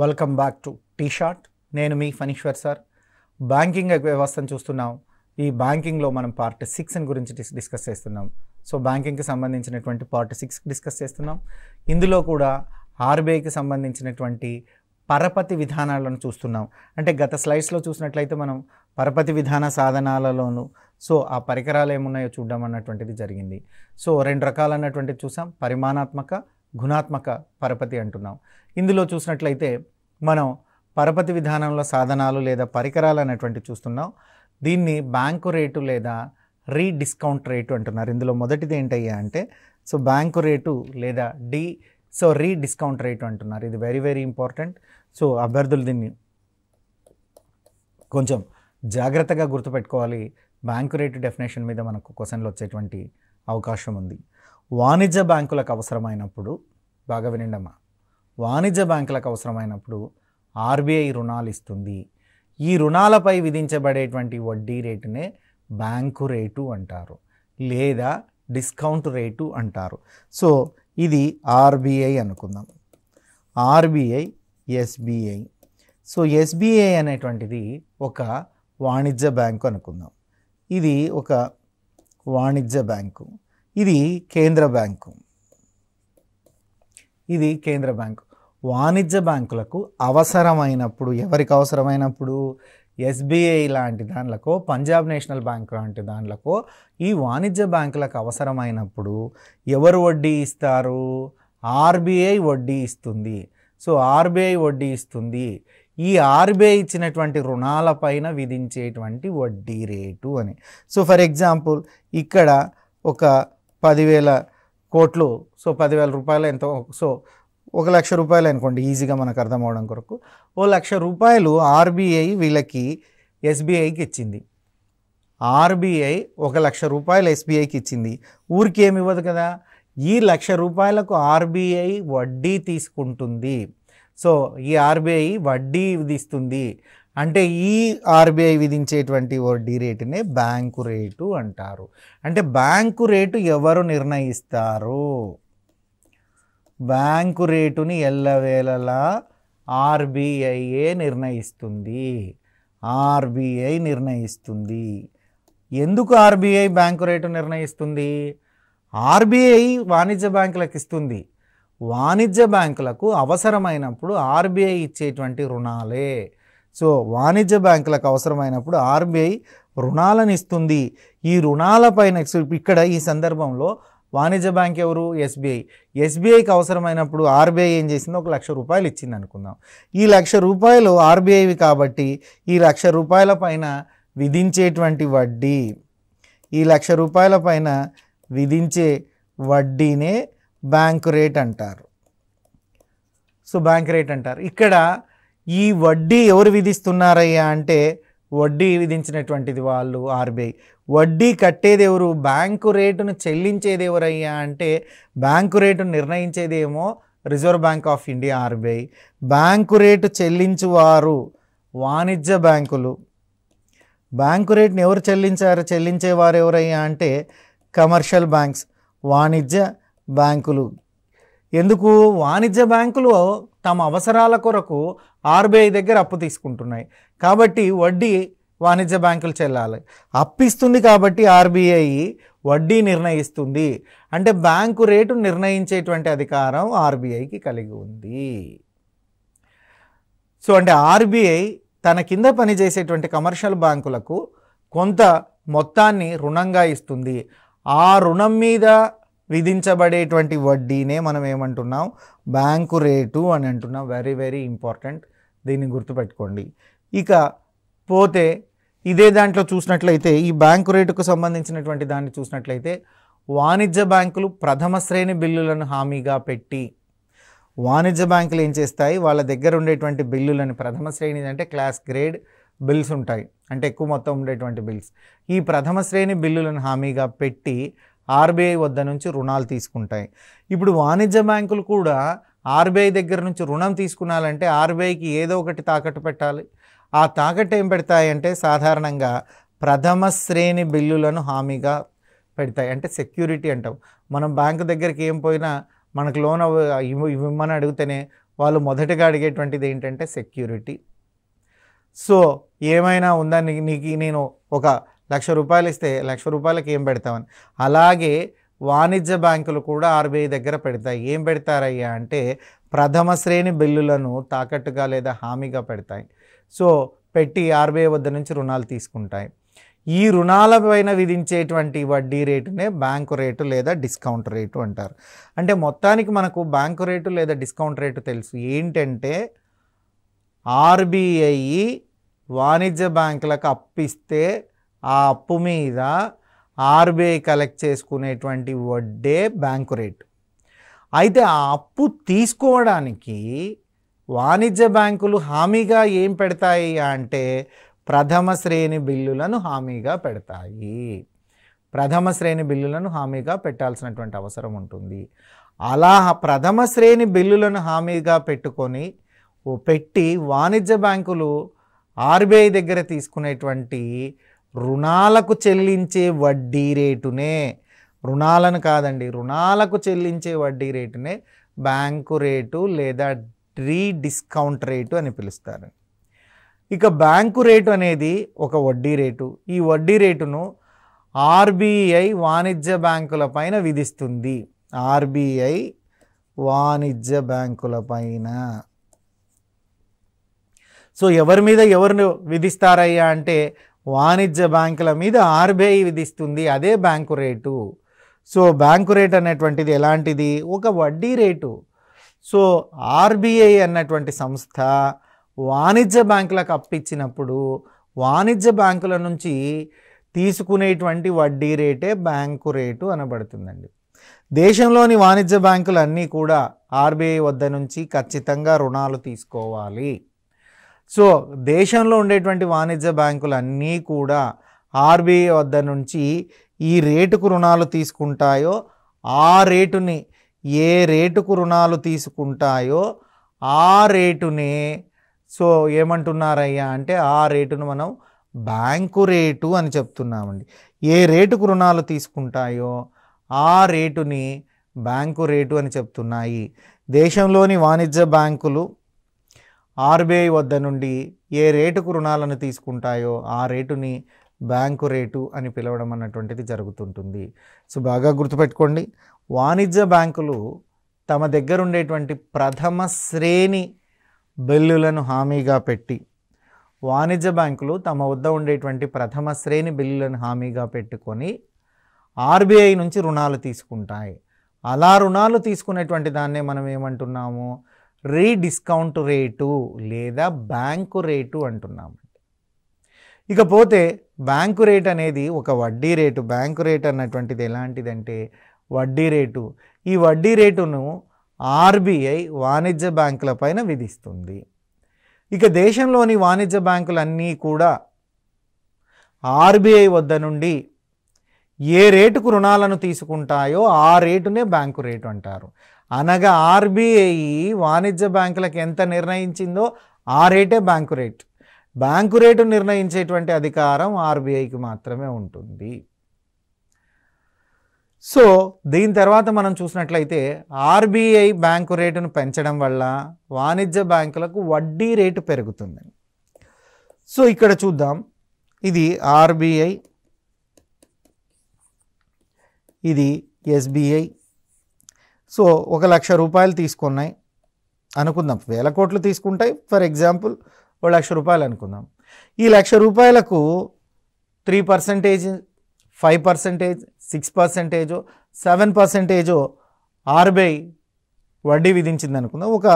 welcome back to T short నేను మీ Phaneeshwar sir banking వ్యవస్థను చూస్తున్నాం ఈ బ్యాంకింగ్లో మనం పార్ట్ సిక్స్ని గురించి డిస్కస్ చేస్తున్నాం సో బ్యాంకింగ్కి సంబంధించినటువంటి పార్ట్ సిక్స్ డిస్కస్ చేస్తున్నాం ఇందులో కూడా ఆర్బీఐకి సంబంధించినటువంటి పరపతి విధానాలను చూస్తున్నాం అంటే గత స్లైడ్స్లో చూసినట్లయితే మనం పరపతి విధాన సాధనాలలోను సో ఆ పరికరాలు ఏమున్నాయో చూడడం అన్నటువంటిది జరిగింది సో రెండు రకాలన్నటువంటిది చూసాం పరిమాణాత్మక గుణాత్మక పరపతి అంటున్నాం ఇందులో చూసినట్లయితే మనం పరపతి విధానంలో సాధనాలు లేదా పరికరాలు అనేటువంటి చూస్తున్నాం దీన్ని బ్యాంకు రేటు లేదా రీడిస్కౌంట్ రేటు అంటున్నారు ఇందులో మొదటిది ఏంటయ్యా అంటే సో బ్యాంకు రేటు లేదా డి సో రీడిస్కౌంట్ రేటు అంటున్నారు ఇది వెరీ వెరీ ఇంపార్టెంట్ సో అభ్యర్థులు దీన్ని కొంచెం జాగ్రత్తగా గుర్తుపెట్టుకోవాలి బ్యాంకు రేటు డెఫినేషన్ మీద మనకు క్వశ్చన్లు వచ్చేటువంటి అవకాశం ఉంది వాణిజ్య బ్యాంకులకు అవసరమైనప్పుడు బాగా వినండమ్మా వాణిజ్య బ్యాంకులకు అవసరమైనప్పుడు ఆర్బీఐ రుణాలు ఇస్తుంది ఈ రుణాలపై విధించబడేటువంటి వడ్డీ రేటునే బ్యాంకు రేటు అంటారు లేదా డిస్కౌంట్ రేటు అంటారు సో ఇది ఆర్బీఐ అనుకుందాం ఆర్బీఐ ఎస్బీఐ సో ఎస్బీఐ అనేటువంటిది ఒక వాణిజ్య బ్యాంకు అనుకుందాం ఇది ఒక వాణిజ్య బ్యాంకు ఇది కేంద్ర బ్యాంకు ఇది కేంద్ర బ్యాంకు వాణిజ్య బ్యాంకులకు అవసరమైనప్పుడు ఎవరికి అవసరమైనప్పుడు ఎస్బీఐ లాంటి దాంట్లకో పంజాబ్ నేషనల్ బ్యాంక్ లాంటి దాంట్లకో ఈ వాణిజ్య బ్యాంకులకు అవసరమైనప్పుడు ఎవరు వడ్డీ ఇస్తారు ఆర్బీఐ వడ్డీ ఇస్తుంది సో ఆర్బీఐ వడ్డీ ఇస్తుంది ఈ ఆర్బీఐ ఇచ్చినటువంటి రుణాలపైన విధించేటువంటి వడ్డీ రేటు అని సో ఫర్ ఎగ్జాంపుల్ ఇక్కడ ఒక పదివేల కోట్లు సో పదివేల రూపాయలు ఎంతో సో ఒక లక్ష రూపాయలు అనుకోండి ఈజీగా మనకు అర్థం అవడం కొరకు ఓ లక్ష రూపాయలు ఆర్బీఐ వీళ్ళకి ఎస్బీఐకి ఇచ్చింది ఆర్బీఐ ఒక లక్ష రూపాయలు ఎస్బీఐకి ఇచ్చింది ఏమి ఇవ్వదు కదా ఈ లక్ష రూపాయలకు ఆర్బీఐ వడ్డీ తీసుకుంటుంది సో ఈ ఆర్బీఐ వడ్డీ విధిస్తుంది అంటే ఈ ఆర్బీఐ విధించేటువంటి వడ్డీ రేటునే బ్యాంకు రేటు అంటారు అంటే బ్యాంకు రేటు ఎవరు నిర్ణయిస్తారు బ్యాంకు రేటుని ఎల్లవేళలా ఆర్బీఐయే నిర్ణయిస్తుంది ఆర్బీఐ నిర్ణయిస్తుంది ఎందుకు ఆర్బీఐ బ్యాంకు రేటు నిర్ణయిస్తుంది ఆర్బీఐ వాణిజ్య బ్యాంకులకు ఇస్తుంది వాణిజ్య బ్యాంకులకు అవసరమైనప్పుడు ఆర్బీఐ ఇచ్చేటువంటి రుణాలే సో వాణిజ్య బ్యాంకులకు అవసరమైనప్పుడు ఆర్బీఐ రుణాలను ఇస్తుంది ఈ రుణాలపైన ఇక్కడ ఈ సందర్భంలో వాణిజ్య బ్యాంక్ ఎవరు ఎస్బీఐ ఎస్బీఐకి అవసరమైనప్పుడు ఆర్బీఐ ఏం చేసిందో ఒక లక్ష రూపాయలు ఇచ్చింది అనుకుందాం ఈ లక్ష రూపాయలు ఆర్బీఐవి కాబట్టి ఈ లక్ష రూపాయల పైన విధించేటువంటి వడ్డీ ఈ లక్ష రూపాయల పైన విధించే వడ్డీనే బ్యాంక్ రేట్ అంటారు సో బ్యాంక్ రేట్ అంటారు ఇక్కడ ఈ వడ్డీ ఎవరు విధిస్తున్నారయ్యా అంటే వడ్డీ విధించినటువంటిది వాళ్ళు ఆర్బీఐ వడ్డీ కట్టేది ఎవరు బ్యాంకు రేటును చెల్లించేది ఎవరయ్యా అంటే బ్యాంకు రేటును నిర్ణయించేదేమో Reserve Bank of India RBI bank rate చెల్లించువారు వాణిజ్య బ్యాంకులు బ్యాంకు రేటును ఎవరు చెల్లించారు చెల్లించేవారు ఎవరయ్యా అంటే కమర్షియల్ బ్యాంక్స్ వాణిజ్య బ్యాంకులు ఎందుకు వాణిజ్య బ్యాంకులు తమ అవసరాల కొరకు ఆర్బీఐ దగ్గర అప్పు తీసుకుంటున్నాయి కాబట్టి వడ్డీ వాణిజ్య బ్యాంకులు చెల్లాలి అప్పిస్తుంది కాబట్టి ఆర్బీఐ వడ్డీ నిర్ణయిస్తుంది అంటే బ్యాంకు రేటు నిర్ణయించేటువంటి అధికారం ఆర్బీఐకి కలిగి ఉంది సో అంటే ఆర్బీఐ తన కింద పనిచేసేటువంటి కమర్షియల్ బ్యాంకులకు కొంత మొత్తాన్ని రుణంగా ఇస్తుంది ఆ రుణం మీద విధించబడేటువంటి వడ్డీనే మనం ఏమంటున్నాం బ్యాంకు రేటు అని అంటున్నాం వెరీ వెరీ ఇంపార్టెంట్ దీన్ని గుర్తుపెట్టుకోండి ఇక పోతే ఇదే దాంట్లో చూసినట్లయితే ఈ బ్యాంకు రేటుకు సంబంధించినటువంటి దాన్ని చూసినట్లయితే వాణిజ్య బ్యాంకులు ప్రథమ శ్రేణి బిల్లులను హామీగా పెట్టి వాణిజ్య బ్యాంకులు ఏం చేస్తాయి వాళ్ళ దగ్గర ఉండేటువంటి బిల్లులను ప్రథమ శ్రేణి అంటే క్లాస్ గ్రేడ్ బిల్స్ ఉంటాయి అంటే ఎక్కువ మొత్తం ఉండేటువంటి బిల్స్ ఈ ప్రథమ శ్రేణి బిల్లులను హామీగా పెట్టి ఆర్బీఐ వద్ద నుంచి రుణాలు తీసుకుంటాయి ఇప్పుడు వాణిజ్య బ్యాంకులు కూడా ఆర్బీఐ దగ్గర నుంచి రుణం తీసుకున్నాలంటే ఆర్బీఐకి ఏదో ఒకటి తాకట్టు పెట్టాలి ఆ తాకట్టు ఏం పెడతాయంటే సాధారణంగా ప్రథమ శ్రేణి బిల్లులను హామీగా పెడతాయి అంటే సెక్యూరిటీ అంటాం మనం బ్యాంకు దగ్గరికి ఏం పోయినా మనకు లోన్ ఇవ్వమని అడిగితేనే వాళ్ళు మొదటగా అడిగేటువంటిది ఏంటంటే సెక్యూరిటీ సో ఏమైనా ఉందా నీకు నేను ఒక లక్ష రూపాయలు ఇస్తే లక్ష రూపాయలకి ఏం పెడతామని అలాగే వాణిజ్య బ్యాంకులు కూడా ఆర్బీఐ దగ్గర పెడతాయి ఏం పెడతారయ్యా అంటే ప్రథమ శ్రేణి బిల్లులను తాకట్టుగా లేదా హామీగా పెడతాయి సో పెట్టి ఆర్బీఐ వద్ద నుంచి రుణాలు తీసుకుంటాయి ఈ రుణాల పైన విధించేటువంటి వడ్డీ రేటునే బ్యాంకు రేటు లేదా డిస్కౌంట్ రేటు అంటారు అంటే మొత్తానికి మనకు బ్యాంకు రేటు లేదా డిస్కౌంట్ రేటు తెలుసు ఏంటంటే ఆర్బీఐ వాణిజ్య బ్యాంకులకు అప్పిస్తే ఆ అప్పు మీద ఆర్బీఐ కలెక్ట్ చేసుకునేటువంటి వడ్డే బ్యాంకు రేట్ అయితే ఆ అప్పు తీసుకోవడానికి వాణిజ్య బ్యాంకులు హామీగా ఏం పెడతాయి అంటే ప్రథమ శ్రేణి బిల్లులను హామీగా పెడతాయి ప్రథమ శ్రేణి బిల్లులను హామీగా పెట్టాల్సినటువంటి అవసరం ఉంటుంది అలా ప్రథమ శ్రేణి బిల్లులను హామీగా పెట్టుకొని పెట్టి వాణిజ్య బ్యాంకులు ఆర్బీఐ దగ్గర తీసుకునేటువంటి రుణాలకు చెల్లించే వడ్డీ రేటునే రుణాలను కాదండి రుణాలకు చెల్లించే వడ్డీ రేటునే బ్యాంకు రేటు లేదా రీ డిస్కౌంట్ రేటు అని పిలుస్తారు ఇక బ్యాంకు రేటు అనేది ఒక వడ్డీ రేటు ఈ వడ్డీ రేటును ఆర్బీఐ వాణిజ్య బ్యాంకుల పైన విధిస్తుంది ఆర్బీఐ వాణిజ్య బ్యాంకుల పైన సో ఎవరి మీద ఎవరు విధిస్తారయ్యా అంటే వాణిజ్య బ్యాంకుల మీద ఆర్బీఐ విధిస్తుంది అదే bank rate so bank rate అనేటువంటిది ఎలాంటిది ఒక వడ్డీ రేటు సో ఆర్బీఐ అన్నటువంటి సంస్థ వాణిజ్య బ్యాంకులకు అప్పించినప్పుడు వాణిజ్య బ్యాంకుల నుంచి తీసుకునేటువంటి వడ్డీ రేటే బ్యాంకు రేటు అనబడుతుందండి దేశంలోని వాణిజ్య బ్యాంకులన్నీ కూడా ఆర్బీఐ వద్ద నుంచి ఖచ్చితంగా రుణాలు తీసుకోవాలి సో దేశంలో ఉండేటువంటి వాణిజ్య బ్యాంకులన్నీ కూడా ఆర్బీఐ వద్ద నుంచి ఈ రేటుకు రుణాలు తీసుకుంటాయో ఆ రేటుని ఏ రేటుకు రుణాలు తీసుకుంటాయో ఆ రేటునే సో ఏమంటున్నారయ్యా అంటే ఆ రేటును మనం బ్యాంకు రేటు అని చెప్తున్నామండి ఏ రేటుకు రుణాలు తీసుకుంటాయో ఆ రేటుని బ్యాంకు రేటు అని చెప్తున్నాయి దేశంలోని వాణిజ్య బ్యాంకులు ఆర్బీఐ వద్ద నుండి ఏ రేటుకు రుణాలను తీసుకుంటాయో ఆ రేటుని బ్యాంకు రేటు అని పిలవడం అన్నటువంటిది జరుగుతుంటుంది సో బాగా గుర్తుపెట్టుకోండి వాణిజ్య బ్యాంకులు తమ దగ్గర ఉండేటువంటి ప్రథమ శ్రేణి బిల్లులను హామీగా పెట్టి వాణిజ్య బ్యాంకులు తమ వద్ద ఉండేటువంటి ప్రథమ శ్రేణి బిల్లులను హామీగా పెట్టుకొని ఆర్బీఐ నుంచి రుణాలు తీసుకుంటాయి అలా రుణాలు తీసుకునేటువంటి దాన్నే మనం ఏమంటున్నాము రీడిస్కౌంట్ రేటు లేదా బ్యాంకు రేటు అంటున్నాము ఇకపోతే బ్యాంకు రేట్ అనేది ఒక వడ్డీ రేటు బ్యాంకు రేట్ అన్నటువంటిది ఎలాంటిదంటే వడ్డీ రేటు ఈ వడ్డీ రేటును ఆర్బీఐ వాణిజ్య బ్యాంకుల పైన విధిస్తుంది ఇక దేశంలోని వాణిజ్య బ్యాంకులన్నీ కూడా ఆర్బీఐ వద్ద నుండి ఏ రేటుకు రుణాలను తీసుకుంటాయో ఆ రేటునే బ్యాంకు రేటు అంటారు అనగా ఆర్బీఐ వాణిజ్య బ్యాంకులకు ఎంత నిర్ణయించిందో ఆ రేటే బ్యాంకు రేట్ బ్యాంకు రేటు నిర్ణయించేటువంటి అధికారం ఆర్బీఐకి మాత్రమే ఉంటుంది సో దీని తర్వాత మనం చూసినట్లయితే ఆర్బీఐ బ్యాంకు రేటును పెంచడం వల్ల వాణిజ్య బ్యాంకులకు వడ్డీ రేటు పెరుగుతుంది సో ఇక్కడ చూద్దాం ఇది ఆర్బీఐ ఇది ఎస్బీఐ సో ఒక లక్ష రూపాయలు తీసుకున్నాయి అనుకుందాం వేల కోట్లు తీసుకుంటాయి ఫర్ ఎగ్జాంపుల్ ఒక లక్ష రూపాయలు అనుకుందాం ఈ లక్ష రూపాయలకు three percentage five percentage six పర్సెంటేజో సెవెన్ పర్సెంటేజో ఆర్బీఐ వడ్డీ విధించింది అనుకుందాం ఒక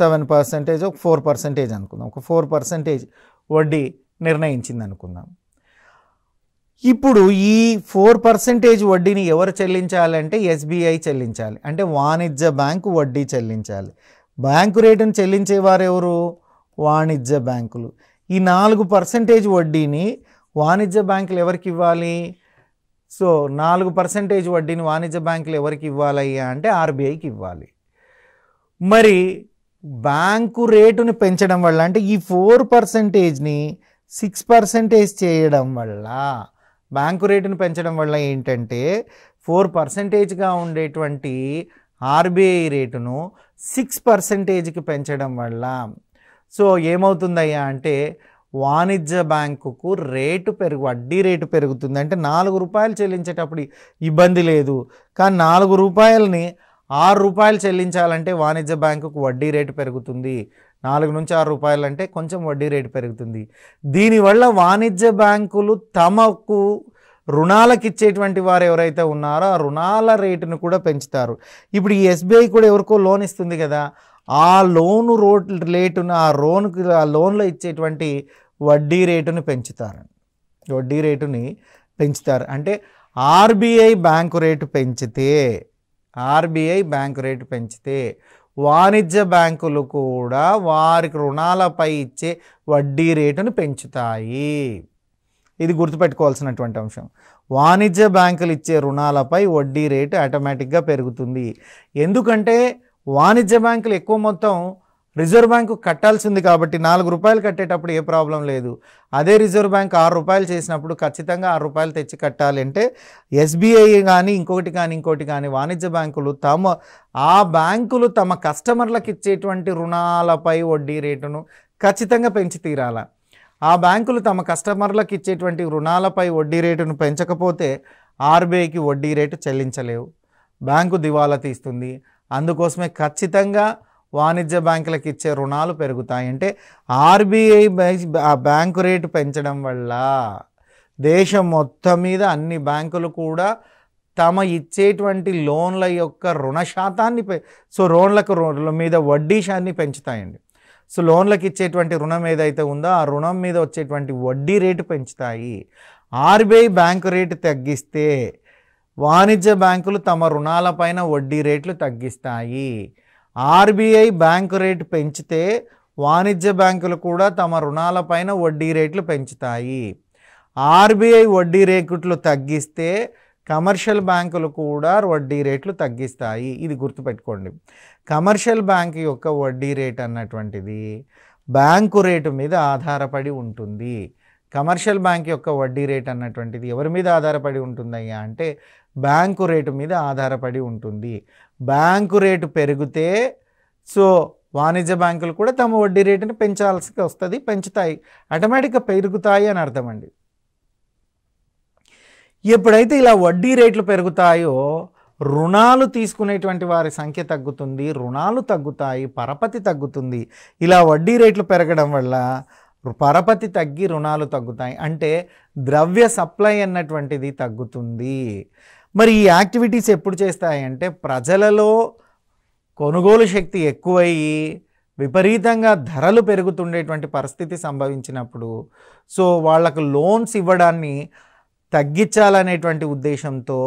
సెవెన్ పర్సెంటేజ్ ఒక ఫోర్ పర్సెంటేజ్ అనుకుందాం ఒక ఫోర్ పర్సెంటేజ్ వడ్డీ నిర్ణయించింది అనుకుందాం ఇప్పుడు ఈ ఫోర్ పర్సెంటేజ్ వడ్డీని ఎవరు చెల్లించాలంటే ఎస్బీఐ చెల్లించాలి అంటే వాణిజ్య బ్యాంకు వడ్డీ చెల్లించాలి బ్యాంకు రేటును చెల్లించేవారు ఎవరు వాణిజ్య బ్యాంకులు ఈ నాలుగు పర్సెంటేజ్ వడ్డీని వాణిజ్య బ్యాంకులు ఎవరికి ఇవ్వాలి సో నాలుగు పర్సెంటేజ్ వడ్డీని వాణిజ్య బ్యాంకులు ఎవరికి ఇవ్వాలయ్యా అంటే ఆర్బీఐకి ఇవ్వాలి మరి బ్యాంకు రేటును పెంచడం వల్ల అంటే ఈ ఫోర్ పర్సెంటేజ్ని సిక్స్ పర్సెంటేజ్ చేయడం వల్ల బ్యాంకు రేటును పెంచడం వల్ల ఏంటంటే ఫోర్ పర్సంటేజ్గా ఉండేటువంటి ఆర్బీఐ రేటును సిక్స్ పర్సంటేజ్కి పెంచడం వల్ల సో ఏమవుతుందయ్యా అంటే వాణిజ్య బ్యాంకుకు రేటు పెరుగు వడ్డీ రేటు పెరుగుతుంది అంటే నాలుగు రూపాయలు చెల్లించేటప్పుడు ఇబ్బంది లేదు కానీ నాలుగు రూపాయలని ఆరు రూపాయలు చెల్లించాలంటే వాణిజ్య బ్యాంకుకు వడ్డీ రేటు పెరుగుతుంది నాలుగు నుంచి ఆరు రూపాయలు అంటే కొంచెం వడ్డీ రేటు పెరుగుతుంది దీనివల్ల వాణిజ్య బ్యాంకులు తమకు రుణాలకు ఇచ్చేటువంటి వారు ఎవరైతే ఉన్నారో ఆ రుణాల రేటును కూడా పెంచుతారు ఇప్పుడు ఈ ఎస్బీఐ కూడా ఎవరికో లోన్ ఇస్తుంది కదా ఆ లోను రోడ్ రేటును ఆ లోన్కి ఆ లోన్లో ఇచ్చేటువంటి వడ్డీ రేటును పెంచుతారు వడ్డీ రేటుని పెంచుతారు అంటే ఆర్బీఐ బ్యాంకు రేటు పెంచితే ఆర్బీఐ బ్యాంకు రేటు పెంచితే వాణిజ్య బ్యాంకులు కూడా వారికి రుణాలపై ఇచ్చే వడ్డీ రేటును పెంచుతాయి ఇది గుర్తుపెట్టుకోవాల్సినటువంటి అంశం వాణిజ్య బ్యాంకులు ఇచ్చే రుణాలపై వడ్డీ రేటు ఆటోమేటిక్గా పెరుగుతుంది ఎందుకంటే వాణిజ్య బ్యాంకులు ఎక్కువ మొత్తం రిజర్వ్ బ్యాంకు కట్టాల్సింది కాబట్టి నాలుగు రూపాయలు కట్టేటప్పుడు ఏ ప్రాబ్లం లేదు అదే రిజర్వ్ బ్యాంక్ ఆరు రూపాయలు చేసినప్పుడు ఖచ్చితంగా ఆరు రూపాయలు తెచ్చి కట్టాలి అంటే ఎస్బీఐ కానీ ఇంకొకటి కానీ ఇంకోటి కానీ వాణిజ్య బ్యాంకులు తమ ఆ బ్యాంకులు తమ కస్టమర్లకు ఇచ్చేటువంటి రుణాలపై వడ్డీ రేటును ఖచ్చితంగా పెంచి తీరాల ఆ బ్యాంకులు తమ కస్టమర్లకు ఇచ్చేటువంటి రుణాలపై వడ్డీ రేటును పెంచకపోతే ఆర్బీఐకి వడ్డీ రేటు చెల్లించలేవు బ్యాంకు దివాలా తీస్తుంది అందుకోసమే ఖచ్చితంగా వాణిజ్య బ్యాంకులకు ఇచ్చే రుణాలు పెరుగుతాయి అంటే ఆర్బీఐ బ్యాంకు రేటు పెంచడం వల్ల దేశం మొత్తం మీద అన్ని బ్యాంకులు కూడా తమ ఇచ్చేటువంటి లోన్ల యొక్క రుణ శాతాన్ని సో లోన్లకు మీద వడ్డీ శాన్ని పెంచుతాయండి సో లోన్లకు ఇచ్చేటువంటి రుణం ఏదైతే ఉందో ఆ రుణం మీద వచ్చేటువంటి వడ్డీ రేటు పెంచుతాయి ఆర్బీఐ బ్యాంకు రేటు తగ్గిస్తే వాణిజ్య బ్యాంకులు తమ రుణాలపైన వడ్డీ రేట్లు తగ్గిస్తాయి ఆర్బీఐ బ్యాంకు రేటు పెంచితే వాణిజ్య బ్యాంకులు కూడా తమ రుణాలపైన వడ్డీ రేట్లు పెంచుతాయి ఆర్బీఐ వడ్డీ రేట్లు తగ్గిస్తే కమర్షియల్ బ్యాంకులు కూడా వడ్డీ రేట్లు తగ్గిస్తాయి ఇది గుర్తుపెట్టుకోండి కమర్షియల్ బ్యాంక్ యొక్క వడ్డీ రేట్ అన్నటువంటిది బ్యాంకు రేటు మీద ఆధారపడి ఉంటుంది కమర్షియల్ బ్యాంక్ యొక్క వడ్డీ రేట్ అన్నటువంటిది ఎవరి మీద ఆధారపడి ఉంటుందయ్యా అంటే బ్యాంకు రేటు మీద ఆధారపడి ఉంటుంది బ్యాంకు రేటు పెరిగితే సో వాణిజ్య బ్యాంకులు కూడా తమ వడ్డీ రేటుని పెంచాల్సి వస్తుంది పెంచుతాయి ఆటోమేటిక్గా పెరుగుతాయి అని అర్థమండి ఎప్పుడైతే ఇలా వడ్డీ రేట్లు పెరుగుతాయో రుణాలు తీసుకునేటువంటి వారి సంఖ్య తగ్గుతుంది రుణాలు తగ్గుతాయి పరపతి తగ్గుతుంది ఇలా వడ్డీ రేట్లు పెరగడం వల్ల పరపతి తగ్గి రుణాలు తగ్గుతాయి అంటే ద్రవ్య సప్లై అన్నటువంటిది తగ్గుతుంది మరి ఈ యాక్టివిటీస్ ఎప్పుడు చేస్తాయంటే ప్రజలలో కొనుగోలు శక్తి ఎక్కువయ్యి విపరీతంగా ధరలు పెరుగుతుండేటువంటి పరిస్థితి సంభవించినప్పుడు సో వాళ్ళకు లోన్స్ ఇవ్వడాన్ని తగ్గించాలనేటువంటి ఉద్దేశంతో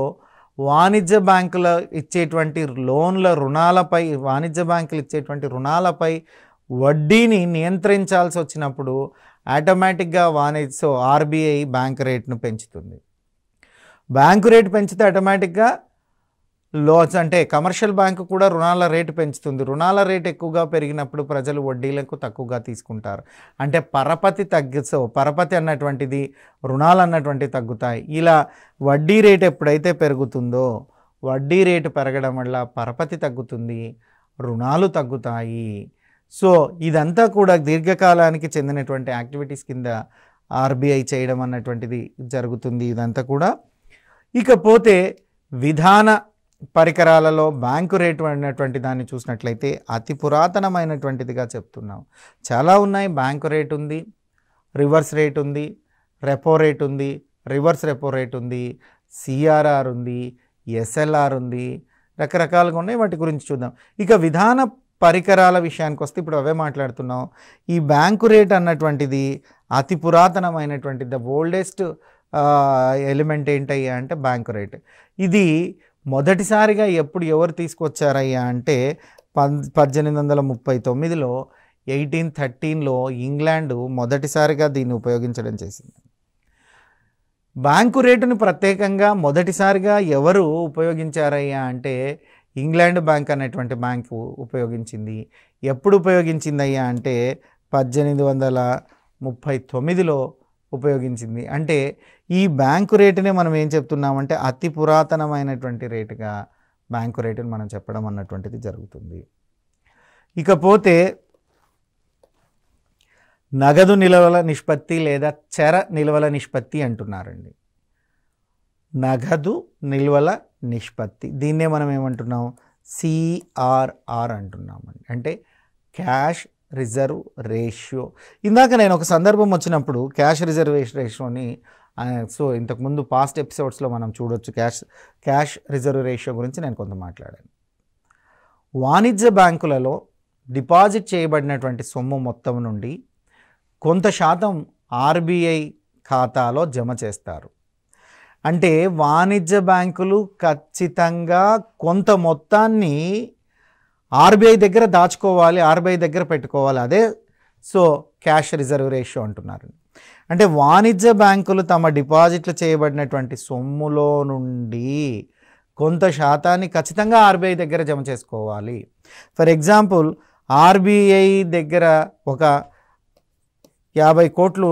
వాణిజ్య బ్యాంకుల ఇచ్చేటువంటి లోన్ల రుణాలపై వాణిజ్య బ్యాంకులు ఇచ్చేటువంటి రుణాలపై వడ్డీని నియంత్రించాల్సి వచ్చినప్పుడు ఆటోమేటిక్గా వాణిజ్య సో ఆర్బీఐ బ్యాంక్ రేట్ను పెంచుతుంది బ్యాంకు రేటు పెంచితే ఆటోమేటిక్గా లోన్స్ అంటే కమర్షియల్ బ్యాంకు కూడా రుణాల రేటు పెంచుతుంది రుణాల రేటు ఎక్కువగా పెరిగినప్పుడు ప్రజలు వడ్డీలకు తక్కువగా తీసుకుంటారు అంటే పరపతి తగ్గిసో పరపతి అన్నటువంటిది రుణాలు అన్నటువంటివి తగ్గుతాయి ఇలా వడ్డీ రేటు ఎప్పుడైతే పెరుగుతుందో వడ్డీ రేటు పెరగడం వల్ల పరపతి తగ్గుతుంది రుణాలు తగ్గుతాయి సో ఇదంతా కూడా దీర్ఘకాలానికి చెందినటువంటి యాక్టివిటీస్ కింద ఆర్బీఐ చేయడం అన్నటువంటిది జరుగుతుంది ఇదంతా కూడా ఇకపోతే విధాన పరికరాలలో బ్యాంకు రేటు అనేటువంటి దాన్ని చూసినట్లయితే అతి పురాతనమైనటువంటిదిగా చెప్తున్నాం చాలా ఉన్నాయి బ్యాంకు రేట్ ఉంది రివర్స్ రేట్ ఉంది రెపో రేట్ ఉంది రివర్స్ రెపో రేట్ ఉంది సిఆర్ఆర్ ఉంది ఎస్ఎల్ఆర్ ఉంది రకరకాలుగా ఉన్నాయి వాటి గురించి చూద్దాం ఇక విధాన పరికరాల విషయానికి వస్తే ఇప్పుడు అవే మాట్లాడుతున్నాం ఈ బ్యాంకు రేట్ అన్నటువంటిది అతి పురాతనమైనటువంటి ద ఓల్డెస్ట్ ఎలిమెంట్ ఏంటయ్యా అంటే బ్యాంకు రేట్ ఇది మొదటిసారిగా ఎప్పుడు ఎవరు తీసుకొచ్చారయ్యా అంటే పం పద్దెనిమిది వందల ముప్పై తొమ్మిదిలో ఎయిటీన్ థర్టీన్లో ఇంగ్లాండు మొదటిసారిగా దీన్ని ఉపయోగించడం చేసింది బ్యాంకు రేటును ప్రత్యేకంగా మొదటిసారిగా ఎవరు ఉపయోగించారయ్యా అంటే ఇంగ్లాండ్ బ్యాంక్ అనేటువంటి బ్యాంకు ఉపయోగించింది ఎప్పుడు ఉపయోగించిందయ్యా అంటే పద్దెనిమిది వందల ముప్పై తొమ్మిదిలో ఉపయోగించింది అంటే ఈ బ్యాంకు రేటునే మనం ఏం చెప్తున్నామంటే అతి పురాతనమైనటువంటి రేటుగా బ్యాంకు రేటును మనం చెప్పడం అన్నటువంటిది జరుగుతుంది ఇకపోతే నగదు నిల్వల నిష్పత్తి లేదా చర నిల్వల నిష్పత్తి అంటున్నారండి నగదు నిల్వల నిష్పత్తి దీన్నే మనం ఏమంటున్నాం సిఆర్ఆర్ అంటున్నామండి అంటే క్యాష్ రిజర్వ్ రేషియో ఇందాక నేను ఒక సందర్భం వచ్చినప్పుడు క్యాష్ రిజర్వేషన్ రేషియోని సో ఇంతకుముందు పాస్ట్ ఎపిసోడ్స్లో మనం చూడొచ్చు క్యాష్ క్యాష్ రిజర్వ్ రేషియో గురించి నేను కొంత మాట్లాడాను వాణిజ్య బ్యాంకులలో డిపాజిట్ చేయబడినటువంటి సొమ్ము మొత్తం నుండి కొంత శాతం ఆర్బీఐ ఖాతాలో జమ చేస్తారు అంటే వాణిజ్య బ్యాంకులు ఖచ్చితంగా కొంత మొత్తాన్ని ఆర్బీఐ దగ్గర దాచుకోవాలి ఆర్బీఐ దగ్గర పెట్టుకోవాలి అదే సో క్యాష్ రిజర్వ్ రేషియో అంటున్నారు అంటే వాణిజ్య బ్యాంకులు తమ డిపాజిట్లు చేయబడినటువంటి సొమ్ములో నుండి కొంత శాతాన్ని ఖచ్చితంగా ఆర్బీఐ దగ్గర జమ చేసుకోవాలి ఫర్ ఎగ్జాంపుల్ ఆర్బీఐ దగ్గర ఒక యాభై కోట్లు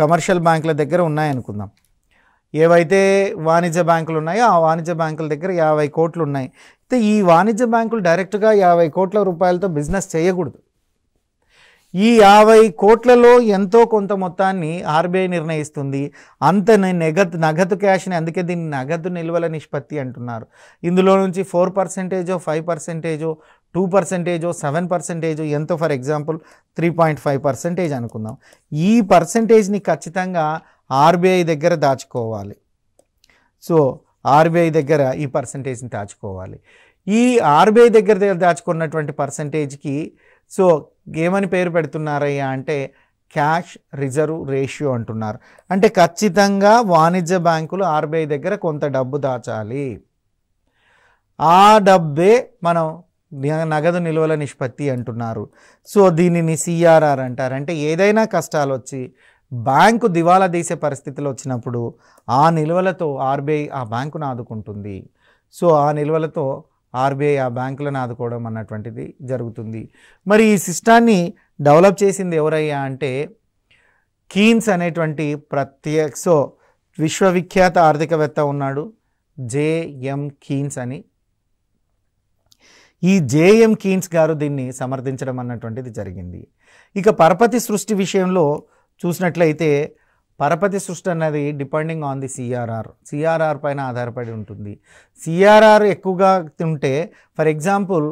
కమర్షియల్ బ్యాంకుల దగ్గర ఉన్నాయనుకుందాం ఏవైతే వాణిజ్య బ్యాంకులు ఉన్నాయో ఆ వాణిజ్య బ్యాంకుల దగ్గర యాభై కోట్లు ఉన్నాయి అయితే ఈ వాణిజ్య బ్యాంకులు డైరెక్ట్గా యాభై కోట్ల రూపాయలతో బిజినెస్ చేయకూడదు ఈ యాభై కోట్లలో ఎంతో కొంత మొత్తాన్ని ఆర్బీఐ నిర్ణయిస్తుంది అంత నగదు నగదు క్యాష్ని అందుకే దీన్ని నగదు నిల్వల నిష్పత్తి అంటున్నారు ఇందులో నుంచి ఫోర్ పర్సెంటేజో ఫైవ్ పర్సెంటేజో టూ పర్సెంటేజో సెవెన్ పర్సెంటేజో ఎంతో for example three point five percentage అనుకుందాం ఈ పర్సెంటేజ్ని ఖచ్చితంగా ఆర్బీఐ దగ్గర దాచుకోవాలి సో ఆర్బీఐ దగ్గర ఈ పర్సంటేజ్ని దాచుకోవాలి ఈ ఆర్బీఐ దగ్గర దగ్గర దాచుకున్నటువంటి పర్సంటేజ్కి సో ఏమని పేరు పెడుతున్నారయ్యా అంటే క్యాష్ రిజర్వ్ రేషియో అంటున్నారు అంటే ఖచ్చితంగా వాణిజ్య బ్యాంకులు ఆర్బీఐ దగ్గర కొంత డబ్బు దాచాలి ఆ డబ్బే మనం నగదు నిల్వల నిష్పత్తి అంటున్నారు సో దీనిని సిఆర్ఆర్ అంటారు అంటే ఏదైనా కష్టాలు వచ్చి బ్యాంకు దివాలా తీసే పరిస్థితులు వచ్చినప్పుడు ఆ నిల్వలతో ఆర్బీఐ ఆ బ్యాంకును ఆదుకుంటుంది సో ఆ నిల్వలతో ఆర్బీఐ ఆ బ్యాంకులను ఆదుకోవడం అన్నటువంటిది జరుగుతుంది మరి ఈ సిస్టాన్ని డెవలప్ చేసింది ఎవరయ్యా అంటే కీన్స్ అనేటువంటి ప్రత్యేక సో విశ్వవిఖ్యాత ఆర్థికవేత్త ఉన్నాడు జేఎం కీన్స్ అని ఈ జేఎం కీన్స్ గారు దీన్ని సమర్థించడం అన్నటువంటిది జరిగింది ఇక పరపతి సృష్టి విషయంలో చూసినట్లయితే పరపతి సృష్టి అనేది depending on the CRR CRR పైన ఆధారపడి ఉంటుంది సిఆర్ఆర్ ఎక్కువగా ఉంటే ఫర్ ఎగ్జాంపుల్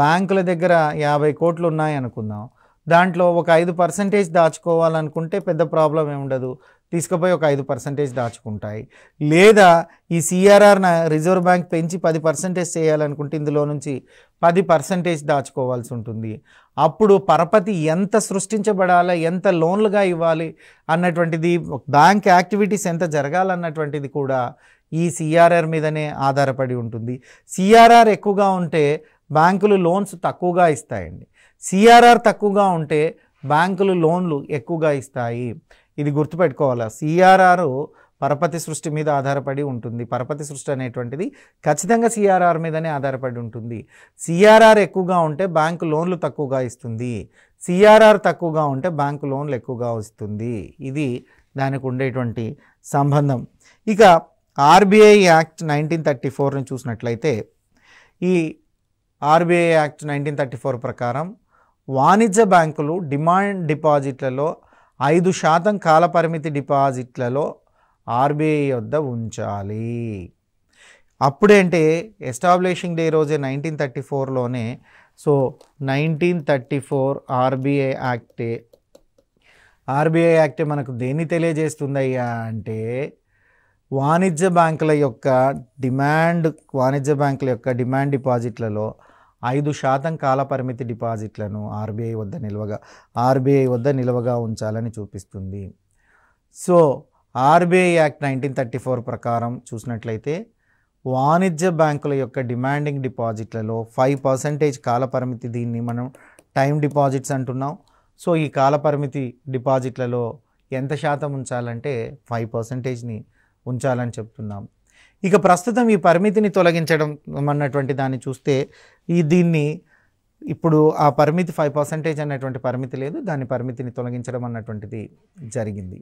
బ్యాంకుల దగ్గర యాభై కోట్లు ఉన్నాయి అనుకుందాం దాంట్లో ఒక ఐదు పర్సెంటేజ్ దాచుకోవాలనుకుంటే పెద్ద ప్రాబ్లం ఏముండదు తీసుకుపోయి ఒక ఐదు పర్సెంటేజ్ దాచుకుంటాయి లేదా ఈ సిఆర్ఆర్న రిజర్వ్ బ్యాంక్ పెంచి పది పర్సెంటేజ్ చేయాలనుకుంటే ఇందులో నుంచి పది పర్సెంటేజ్ దాచుకోవాల్సి ఉంటుంది అప్పుడు పరపతి ఎంత సృష్టించబడాలి ఎంత లోన్లుగా ఇవ్వాలి అన్నటువంటిది బ్యాంక్ యాక్టివిటీస్ ఎంత జరగాలన్నటువంటిది కూడా ఈ సిఆర్ఆర్ మీదనే ఆధారపడి ఉంటుంది సిఆర్ఆర్ ఎక్కువగా ఉంటే బ్యాంకులు లోన్స్ తక్కువగా ఇస్తాయండి సిఆర్ఆర్ తక్కువగా ఉంటే బ్యాంకులు లోన్లు ఎక్కువగా ఇస్తాయి ఇది గుర్తుపెట్టుకోవాలి సిఆర్ఆర్ పరపతి సృష్టి మీద ఆధారపడి ఉంటుంది పరపతి సృష్టి అనేటువంటిది ఖచ్చితంగా సిఆర్ఆర్ మీదనే ఆధారపడి ఉంటుంది సిఆర్ఆర్ ఎక్కువగా ఉంటే బ్యాంకు లోన్లు తక్కువగా ఇస్తుంది సిఆర్ఆర్ తక్కువగా ఉంటే బ్యాంకు లోన్లు ఎక్కువగా వస్తుంది ఇది దానికి ఉండేటువంటి సంబంధం ఇక ఆర్బీఐ యాక్ట్ నైన్టీన్ థర్టీ ఫోర్ని చూసినట్లయితే ఈ RBI act nineteen thirty four ప్రకారం వాణిజ్య బ్యాంకులు డిమాండ్ డిపాజిట్లలో ఐదు శాతం కాలపరిమితి డిపాజిట్లలో ఆర్బీఐ వద్ద ఉంచాలి అప్పుడేంటే ఎస్టాబ్లిషింగ్ డే రోజే నైన్టీన్ థర్టీ ఫోర్లోనే so nineteen thirty four RBI యాక్టే ఆర్బీఐ యాక్టే మనకు దేన్ని తెలియజేస్తుందయ్యా అంటే వాణిజ్య బ్యాంకుల యొక్క డిమాండ్ వాణిజ్య బ్యాంకుల యొక్క డిమాండ్ డిపాజిట్లలో ఐదు శాతం కాలపరిమితి డిపాజిట్లను ఆర్బీఐ వద్ద నిల్వగా ఆర్బీఐ వద్ద నిల్వగా ఉంచాలని చూపిస్తుంది so RBI act nineteen thirty four ప్రకారం చూసినట్లయితే వాణిజ్య బ్యాంకుల యొక్క డిమాండింగ్ డిపాజిట్లలో ఫైవ్ పర్సెంటేజ్ కాలపరిమితి దీన్ని మనం టైం డిపాజిట్స్ అంటున్నాం సో ఈ కాలపరిమితి డిపాజిట్లలో ఎంత శాతం ఉంచాలంటే ఫైవ్ పర్సెంటేజ్ని ఉంచాలని చెప్తున్నాం ఇక ప్రస్తుతం ఈ పరిమితిని తొలగించడం అన్నటువంటి దాన్ని చూస్తే ఈ దీన్ని ఇప్పుడు ఆ పరిమితి ఫైవ్ పర్సెంటేజ్ అనేటువంటి పరిమితి లేదు దాని పరిమితిని తొలగించడం అన్నటువంటిది జరిగింది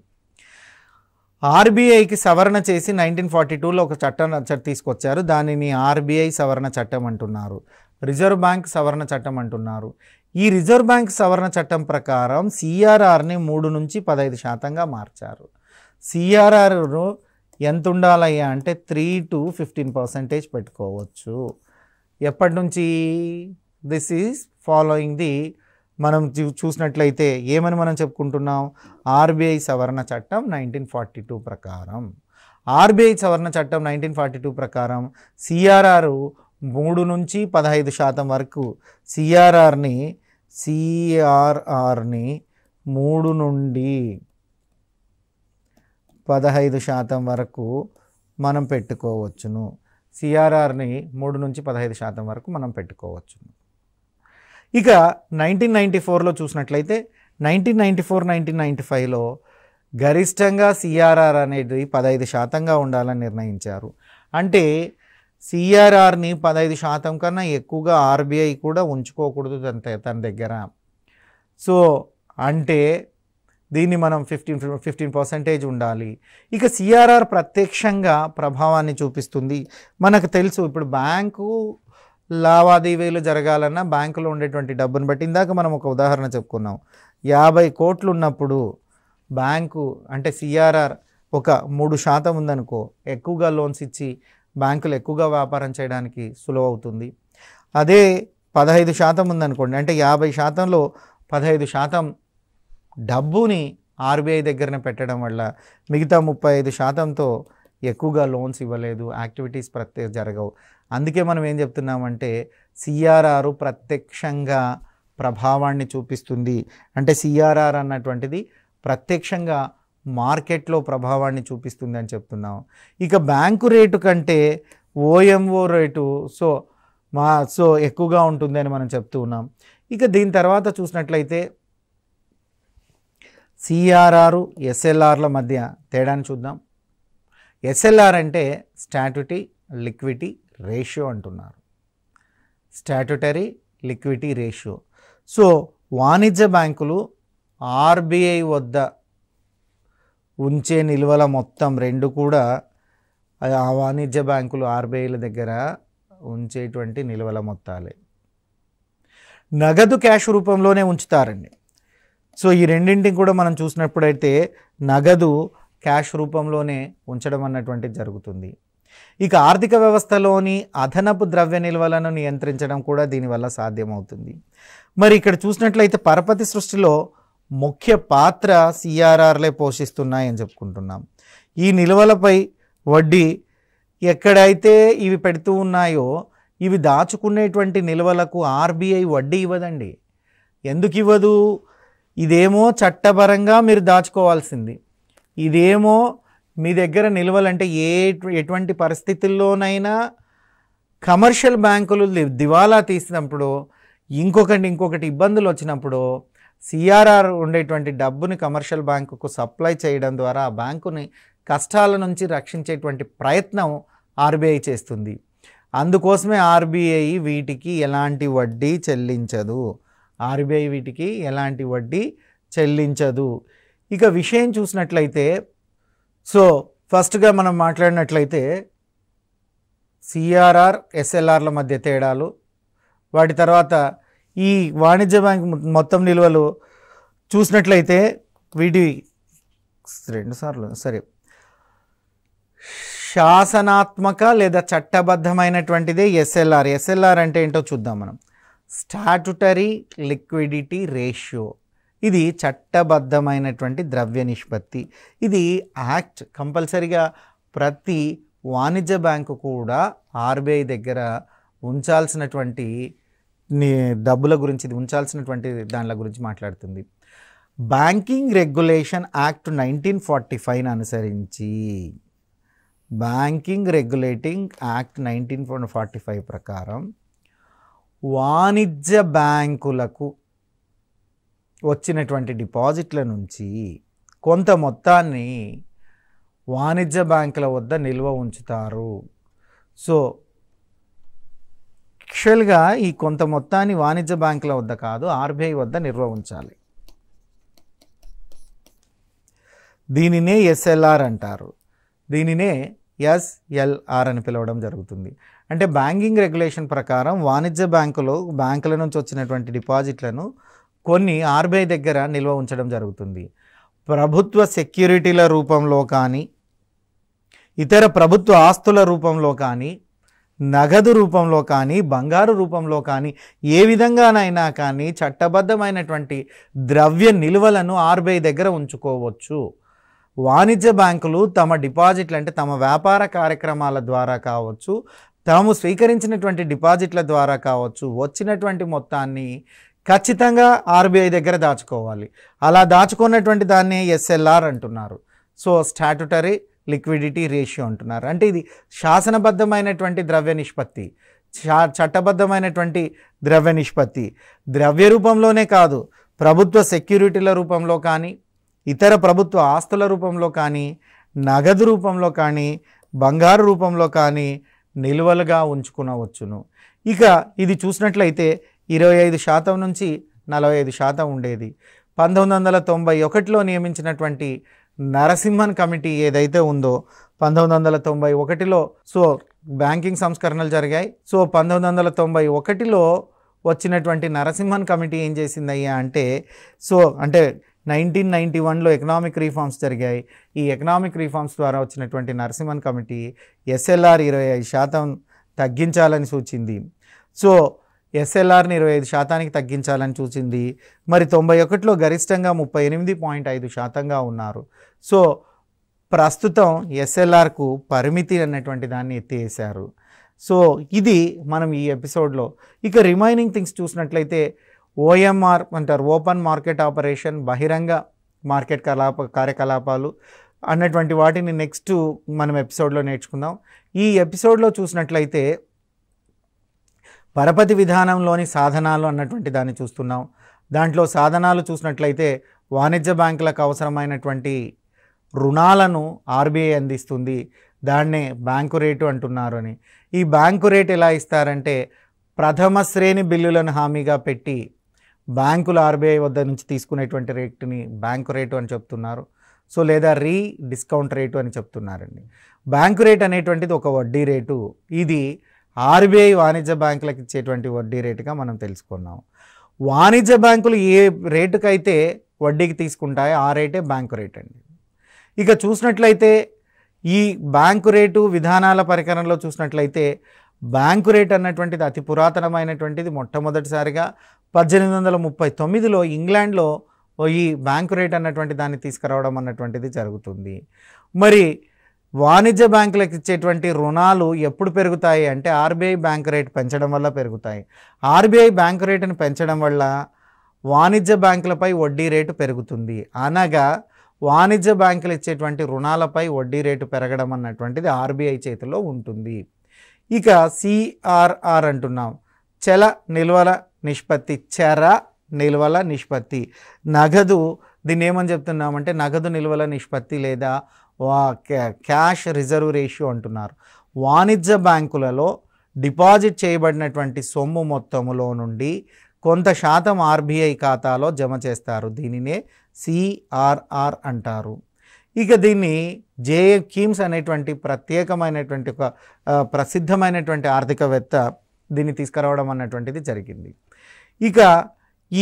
ఆర్బీఐకి సవరణ చేసి నైన్టీన్ ఫార్టీ టూలో ఒక చట్టం తీసుకొచ్చారు దానిని ఆర్బీఐ సవరణ చట్టం అంటున్నారు రిజర్వ్ బ్యాంక్ సవరణ చట్టం అంటున్నారు ఈ రిజర్వ్ బ్యాంక్ సవరణ చట్టం ప్రకారం సిఆర్ఆర్ని మూడు నుంచి పదహైదు శాతంగా మార్చారు సిఆర్ఆర్ను ఎంత ఉండాలయ్యా అంటే త్రీ టు ఫిఫ్టీన్ పర్సెంటేజ్ పెట్టుకోవచ్చు ఎప్పటి నుంచి దిస్ ఈజ్ ఫాలోయింగ్ ది మనం చూసినట్లయితే ఏమని మనం చెప్పుకుంటున్నాం ఆర్బీఐ సవరణ చట్టం నైన్టీన్ ఫార్టీ టూ ప్రకారం ఆర్బీఐ సవరణ చట్టం నైన్టీన్ ఫార్టీ టూ ప్రకారం సిఆర్ఆర్ మూడు నుంచి పదహైదు శాతం వరకు సిఆర్ఆర్ని సిఆర్ఆర్ని మూడు నుండి పదహైదు శాతం వరకు మనం పెట్టుకోవచ్చును సిఆర్ఆర్ని మూడు నుంచి పదహైదు శాతం వరకు మనం పెట్టుకోవచ్చును ఇక నైన్టీన్ నైంటీ ఫోర్లో చూసినట్లయితే nineteen ninety four nineteen ninety ఫైవ్లో గరిష్టంగా సిఆర్ఆర్ అనేది పదహైదు శాతంగా ఉండాలని నిర్ణయించారు అంటే సిఆర్ఆర్ని పదహైదు శాతం కన్నా ఎక్కువగా ఆర్బీఐ కూడా ఉంచుకోకూడదు తన తన దగ్గర సో అంటే దీన్ని మనం ఫిఫ్టీన్ ఫిఫ్టీన్ పర్సెంటేజ్ ఉండాలి ఇక సిఆర్ఆర్ ప్రత్యక్షంగా ప్రభావాన్ని చూపిస్తుంది మనకు తెలుసు ఇప్పుడు బ్యాంకు లావాదేవీలు జరగాలన్నా బ్యాంకులో ఉండేటువంటి డబ్బును బట్టి ఇందాక మనం ఒక ఉదాహరణ చెప్పుకున్నాం యాభై కోట్లు ఉన్నప్పుడు బ్యాంకు అంటే సిఆర్ఆర్ ఒక మూడు శాతం ఉందనుకో ఎక్కువగా లోన్స్ ఇచ్చి బ్యాంకులు ఎక్కువగా వ్యాపారం చేయడానికి సులువవుతుంది అదే పదహైదు శాతం ఉందనుకోండి అంటే యాభై శాతంలో పదహైదు శాతం డబ్బుని ఆర్బీఐ దగ్గరనే పెట్టడం వల్ల మిగతా ముప్పై ఐదు శాతంతో ఎక్కువగా లోన్స్ ఇవ్వలేదు యాక్టివిటీస్ ప్రత్యేక జరగవు అందుకే మనం ఏం చెప్తున్నామంటే సిఆర్ఆర్ ప్రత్యక్షంగా ప్రభావాన్ని చూపిస్తుంది అంటే సిఆర్ఆర్ అన్నటువంటిది ప్రత్యక్షంగా మార్కెట్లో ప్రభావాన్ని చూపిస్తుంది అని చెప్తున్నాం ఇక బ్యాంకు రేటు కంటే ఓఎంఓ రేటు సో మా సో ఎక్కువగా ఉంటుందని మనం చెప్తూ ఉన్నాం ఇక దీని తర్వాత చూసినట్లయితే సిఆర్ఆర్ ఎస్ఎల్ఆర్ల మధ్య తేడాను చూద్దాం ఎస్ఎల్ఆర్ అంటే స్టాట్యుటీ లిక్విటీ రేషియో అంటున్నారు స్టాట్యుటరీ లిక్విటీ రేషియో సో వాణిజ్య బ్యాంకులు ఆర్బీఐ వద్ద ఉంచే నిల్వల మొత్తం రెండు కూడా ఆ వాణిజ్య బ్యాంకులు ఆర్బీఐల దగ్గర ఉంచేటువంటి నిల్వల మొత్తాలే నగదు క్యాష్ రూపంలోనే ఉంచుతారండి సో ఈ రెండింటిని కూడా మనం చూసినప్పుడైతే నగదు క్యాష్ రూపంలోనే ఉంచడం అన్నటువంటిది జరుగుతుంది ఇక ఆర్థిక వ్యవస్థలోని అదనపు ద్రవ్య నిల్వలను నియంత్రించడం కూడా దీనివల్ల సాధ్యమవుతుంది మరి ఇక్కడ చూసినట్లయితే పరపతి సృష్టిలో ముఖ్య పాత్ర సిఆర్ఆర్లే పోషిస్తున్నాయని చెప్పుకుంటున్నాం ఈ నిల్వలపై వడ్డీ ఎక్కడైతే ఇవి పెడుతూ ఉన్నాయో ఇవి దాచుకునేటువంటి నిల్వలకు ఆర్బీఐ వడ్డీ ఇవ్వదండి ఎందుకు ఇవ్వదు ఇదేమో చట్టపరంగా మీరు దాచుకోవాల్సింది ఇదేమో మీ దగ్గర నిల్వలంటే ఏ ఎటువంటి పరిస్థితుల్లోనైనా కమర్షియల్ బ్యాంకులు దివాలా తీసినప్పుడు ఇంకొకటి ఇంకొకటి ఇబ్బందులు వచ్చినప్పుడు సిఆర్ఆర్ ఉండేటువంటి డబ్బుని కమర్షియల్ బ్యాంకుకు సప్లై చేయడం ద్వారా ఆ బ్యాంకుని కష్టాల నుంచి రక్షించేటువంటి ప్రయత్నం ఆర్బీఐ చేస్తుంది అందుకోసమే ఆర్బీఐ వీటికి ఎలాంటి వడ్డీ చెల్లించదు ఆర్బీఐ వీటికి ఎలాంటి వడ్డీ చెల్లించదు ఇక విషయం చూసినట్లయితే సో ఫస్ట్గా మనం మాట్లాడినట్లయితే సిఆర్ఆర్ ఎస్ఎల్ఆర్ల మధ్య తేడాలు వాటి తర్వాత ఈ వాణిజ్య బ్యాంక్ మొత్తం నిల్వలు చూసినట్లయితే వీటి రెండు సార్లు సరే శాసనాత్మక లేదా చట్టబద్ధమైనటువంటిదే ఎస్ఎల్ఆర్ ఎస్ఎల్ఆర్ అంటే ఏంటో చూద్దాం మనం స్టాటుటరీ లిక్విడిటీ రేషియో ఇది చట్టబద్ధమైనటువంటి ద్రవ్య నిష్పత్తి ఇది యాక్ట్ కంపల్సరిగా ప్రతి వాణిజ్య బ్యాంకు కూడా ఆర్బీఐ దగ్గర ఉంచాల్సినటువంటి డబ్బుల గురించి ఇది ఉంచాల్సినటువంటి దానిల గురించి మాట్లాడుతుంది banking regulation act nineteen forty five అనుసరించి banking regulating act nineteen forty five ప్రకారం వాణిజ్య బ్యాంకులకు వచ్చినటువంటి డిపాజిట్ల నుంచి కొంత మొత్తాన్ని వాణిజ్య బ్యాంకుల వద్ద నిల్వ ఉంచుతారు సో యాక్చువల్గా ఈ కొంత మొత్తాన్ని వాణిజ్య బ్యాంకుల వద్ద కాదు ఆర్బీఐ వద్ద నిల్వ ఉంచాలి దీనినే ఎస్ఎల్ఆర్ అంటారు దీనినే ఎస్ఎల్ఆర్ అని పిలవడం జరుగుతుంది అంటే బ్యాంకింగ్ రెగ్యులేషన్ ప్రకారం వాణిజ్య బ్యాంకులు బ్యాంకుల నుంచి వచ్చినటువంటి డిపాజిట్లను కొన్ని ఆర్బీఐ దగ్గర నిల్వ ఉంచడం జరుగుతుంది ప్రభుత్వ సెక్యూరిటీల రూపంలో కానీ ఇతర ప్రభుత్వ ఆస్తుల రూపంలో కానీ నగదు రూపంలో కానీ బంగారు రూపంలో కానీ ఏ విధంగానైనా కానీ చట్టబద్ధమైనటువంటి ద్రవ్య నిల్వలను ఆర్బీఐ దగ్గర ఉంచుకోవచ్చు వాణిజ్య బ్యాంకులు తమ డిపాజిట్లు అంటే తమ వ్యాపార కార్యక్రమాల ద్వారా కావచ్చు తాము స్వీకరించినటువంటి డిపాజిట్ల ద్వారా కావచ్చు వచ్చినటువంటి మొత్తాన్ని ఖచ్చితంగా ఆర్బీఐ దగ్గర దాచుకోవాలి అలా దాచుకున్నటువంటి దాన్ని ఎస్ఎల్ఆర్ అంటున్నారు సో స్టాటుటరీ లిక్విడిటీ రేషియో అంటున్నారు అంటే ఇది శాసనబద్ధమైనటువంటి ద్రవ్య నిష్పత్తి చట్టబద్ధమైనటువంటి ద్రవ్య నిష్పత్తి ద్రవ్య రూపంలోనే కాదు ప్రభుత్వ సెక్యూరిటీల రూపంలో కానీ ఇతర ప్రభుత్వ ఆస్తుల రూపంలో కానీ నగదు రూపంలో కానీ బంగారు రూపంలో కానీ నిల్వలుగా ఉంచుకునవచ్చును ఇక ఇది చూసినట్లయితే ఇరవై ఐదు శాతం నుంచి నలభై ఐదు శాతం ఉండేది పంతొమ్మిది వందల తొంభై ఒకటిలో నియమించినటువంటి నరసింహన్ కమిటీ ఏదైతే ఉందో పంతొమ్మిది వందల తొంభై ఒకటిలో సో బ్యాంకింగ్ సంస్కరణలు జరిగాయి సో పంతొమ్మిది వందల తొంభై ఒకటిలో వచ్చినటువంటి నరసింహన్ కమిటీ ఏం చేసిందయ్యా అంటే సో అంటే నైన్టీన్ నైంటీ వన్లో ఎకనామిక్ రీఫార్మ్స్ జరిగాయి ఈ ఎకనామిక్ రీఫార్మ్స్ ద్వారా వచ్చినటువంటి నరసింహన్ కమిటీ ఎస్ఎల్ఆర్ ఇరవై ఐదు శాతం తగ్గించాలని సూచింది సో ఎస్ఎల్ఆర్ని ఇరవై ఐదు శాతానికి తగ్గించాలని చూసింది మరి తొంభై ఒకటిలో గరిష్టంగా ముప్పై ఎనిమిది పాయింట్ ఐదు శాతంగా ఉన్నారు సో ప్రస్తుతం ఎస్ఎల్ఆర్కు పరిమితి అన్నటువంటి దాన్ని ఎత్తివేశారు సో ఇది మనం ఈ ఎపిసోడ్లో ఇక రిమైనింగ్ థింగ్స్ చూసినట్లయితే ఓఎంఆర్ అంటారు ఓపెన్ మార్కెట్ ఆపరేషన్ బహిరంగ మార్కెట్ కలాప కార్యకలాపాలు అన్నటువంటి వాటిని నెక్స్ట్ మనం ఎపిసోడ్లో నేర్చుకుందాం ఈ ఎపిసోడ్లో చూసినట్లయితే పరపతి విధానంలోని సాధనాలు అన్నటువంటి దాన్ని చూస్తున్నాం దాంట్లో సాధనాలు చూసినట్లయితే వాణిజ్య బ్యాంకులకు అవసరమైనటువంటి రుణాలను ఆర్బీఐ అందిస్తుంది దాన్నే బ్యాంకు రేటు అంటున్నారు అని ఈ బ్యాంకు రేట్ ఎలా ఇస్తారంటే ప్రథమ శ్రేణి బిల్లులను హామీగా పెట్టి బ్యాంకులు ఆర్బీఐ వద్ద నుంచి తీసుకునేటువంటి రేటుని బ్యాంకు రేటు అని చెప్తున్నారు సో లేదా రీ డిస్కౌంట్ రేటు అని చెప్తున్నారండి బ్యాంకు రేట్ అనేటువంటిది ఒక వడ్డీ రేటు ఇది ఆర్బీఐ వాణిజ్య బ్యాంకులకు ఇచ్చేటువంటి వడ్డీ రేటుగా మనం తెలుసుకున్నాం వాణిజ్య బ్యాంకులు ఏ రేటుకైతే వడ్డీకి తీసుకుంటాయో ఆ రేటే బ్యాంకు రేట్ అండి ఇక చూసినట్లయితే ఈ బ్యాంకు రేటు విధానాల పరికరంలో చూసినట్లయితే బ్యాంకు రేట్ అన్నటువంటిది అతి పురాతనమైనటువంటిది మొట్టమొదటిసారిగా పద్దెనిమిది వందల ముప్పై తొమ్మిదిలో ఇంగ్లాండ్లో ఈ బ్యాంకు రేట్ అన్నటువంటి దాన్ని తీసుకురావడం అన్నటువంటిది జరుగుతుంది మరి వాణిజ్య బ్యాంకులకు ఇచ్చేటువంటి రుణాలు ఎప్పుడు పెరుగుతాయి అంటే ఆర్బీఐ బ్యాంక్ రేట్ పెంచడం వల్ల పెరుగుతాయి ఆర్బీఐ బ్యాంకు రేటును పెంచడం వల్ల వాణిజ్య బ్యాంకులపై వడ్డీ రేటు పెరుగుతుంది అనగా వాణిజ్య బ్యాంకులు ఇచ్చేటువంటి రుణాలపై వడ్డీ రేటు పెరగడం అన్నటువంటిది ఆర్బీఐ చేతిలో ఉంటుంది ఇక సిఆర్ఆర్ అంటున్నాం చెల నిల్వల నిష్పత్తి చర నిల్వల నిష్పత్తి నగదు దీన్ని ఏమని చెప్తున్నామంటే నగదు నిల్వల నిష్పత్తి లేదా వా క్యాష్ రిజర్వ్ రేషియో అంటున్నారు వాణిజ్య బ్యాంకులలో డిపాజిట్ చేయబడినటువంటి సొమ్ము మొత్తములో నుండి కొంత శాతం ఆర్బీఐ ఖాతాలో జమ చేస్తారు దీనినే సిఆర్ఆర్ అంటారు ఇక దీన్ని జే కీమ్స్ అనేటువంటి ప్రత్యేకమైనటువంటి ఒక ప్రసిద్ధమైనటువంటి ఆర్థికవేత్త దీన్ని తీసుకురావడం అన్నటువంటిది జరిగింది ఇక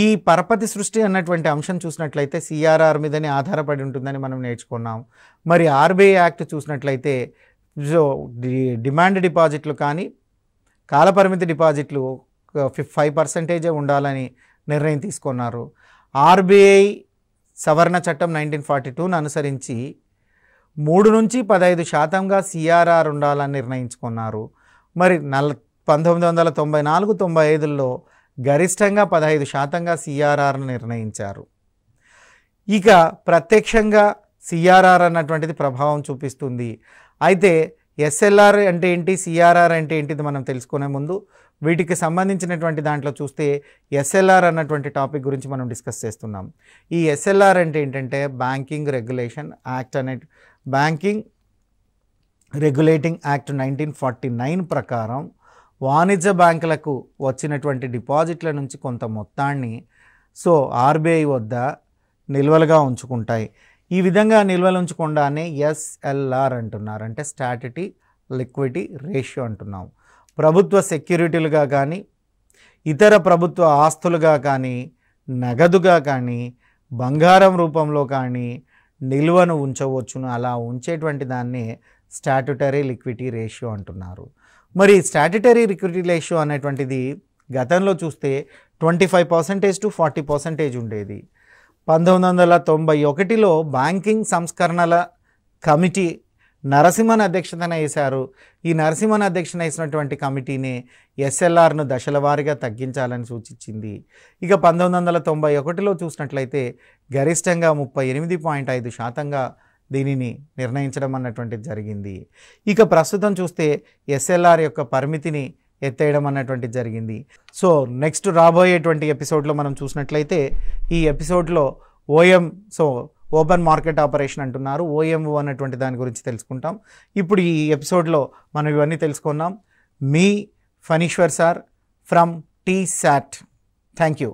ఈ పరపతి సృష్టి అన్నటువంటి అంశం చూసినట్లయితే సిఆర్ఆర్ మీదనే ఆధారపడి ఉంటుందని మనం నేర్చుకున్నాం మరి ఆర్బీఐ యాక్ట్ చూసినట్లయితే డిమాండ్ డిపాజిట్లు కానీ కాలపరిమితి డిపాజిట్లు ఫైవ్ పర్సెంటేజే ఉండాలని నిర్ణయం తీసుకున్నారు ఆర్బీఐ సవరణ చట్టం నైన్టీన్ ఫార్టీ టూను అనుసరించి మూడు నుంచి పదహైదు శాతంగా సిఆర్ఆర్ ఉండాలని నిర్ణయించుకున్నారు మరి నల్ పంతొమ్మిది వందల తొంభై నాలుగు తొంభై ఐదుల్లో గరిష్టంగా పదహైదు శాతంగా సిఆర్ఆర్ను నిర్ణయించారు ఇక ప్రత్యక్షంగా సిఆర్ఆర్ అన్నటువంటిది ప్రభావం చూపిస్తుంది అయితే ఎస్ఎల్ఆర్ అంటే ఏంటి సిఆర్ఆర్ అంటే ఏంటిది మనం తెలుసుకునే ముందు వీటికి సంబంధించినటువంటి దాంట్లో చూస్తే ఎస్ఎల్ఆర్ అన్నటువంటి టాపిక్ గురించి మనం డిస్కస్ చేస్తున్నాం ఈ ఎస్ఎల్ఆర్ అంటే ఏంటంటే బ్యాంకింగ్ రెగ్యులేషన్ యాక్ట్ అనే banking regulating act nineteen forty nine ప్రకారం వాణిజ్య బ్యాంకులకు వచ్చినటువంటి డిపాజిట్ల నుంచి కొంత మొత్తాన్ని సో ఆర్బీఐ వద్ద నిల్వలుగా ఉంచుకుంటాయి ఈ విధంగా నిల్వలు ఉంచకుండానే ఎస్ఎల్ఆర్ అంటున్నారు అంటే స్టాటిటీ లిక్విటీ రేషియో అంటున్నాం ప్రభుత్వ సెక్యూరిటీలుగా కానీ ఇతర ప్రభుత్వ ఆస్తులుగా కానీ నగదుగా కానీ బంగారం రూపంలో కానీ నిల్వను ఉంచవచ్చును అలా ఉంచేటువంటి దాన్ని స్టాట్యుటరీ లిక్విటీ రేషియో అంటున్నారు మరి స్టాటిటరీ రిక్రూటింగ్ రేషియో అనేటువంటిది గతంలో చూస్తే twenty five percentage to forty percentage ఉండేది పంతొమ్మిది వందల తొంభై ఒకటిలో బ్యాంకింగ్ సంస్కరణల కమిటీ నరసింహన్ అధ్యక్షతన వేశారు ఈ నరసింహన్ అధ్యక్షన వేసినటువంటి కమిటీని ఎస్ఎల్ఆర్ను దశల వారీగా తగ్గించాలని సూచించింది ఇక పంతొమ్మిది వందల తొంభై ఒకటిలో చూసినట్లయితే గరిష్టంగా ముప్పై ఎనిమిది పాయింట్ ఐదు శాతంగా దీనిని నిర్ణయించడం అన్నటువంటిది జరిగింది ఇక ప్రస్తుతం చూస్తే ఎస్ఎల్ఆర్ యొక్క పరిమితిని ఎత్తేయడం అన్నటువంటిది జరిగింది సో నెక్స్ట్ రాబోయేటువంటి ఎపిసోడ్లో మనం చూసినట్లయితే ఈ ఎపిసోడ్లో OM so open market operation అంటున్నారు ఓఎంఓ అన్నటువంటి దాని గురించి తెలుసుకుంటాం ఇప్పుడు ఈ ఎపిసోడ్లో మనం ఇవన్నీ తెలుసుకున్నాం మీ Phaneeshwar sir from T SAT thank you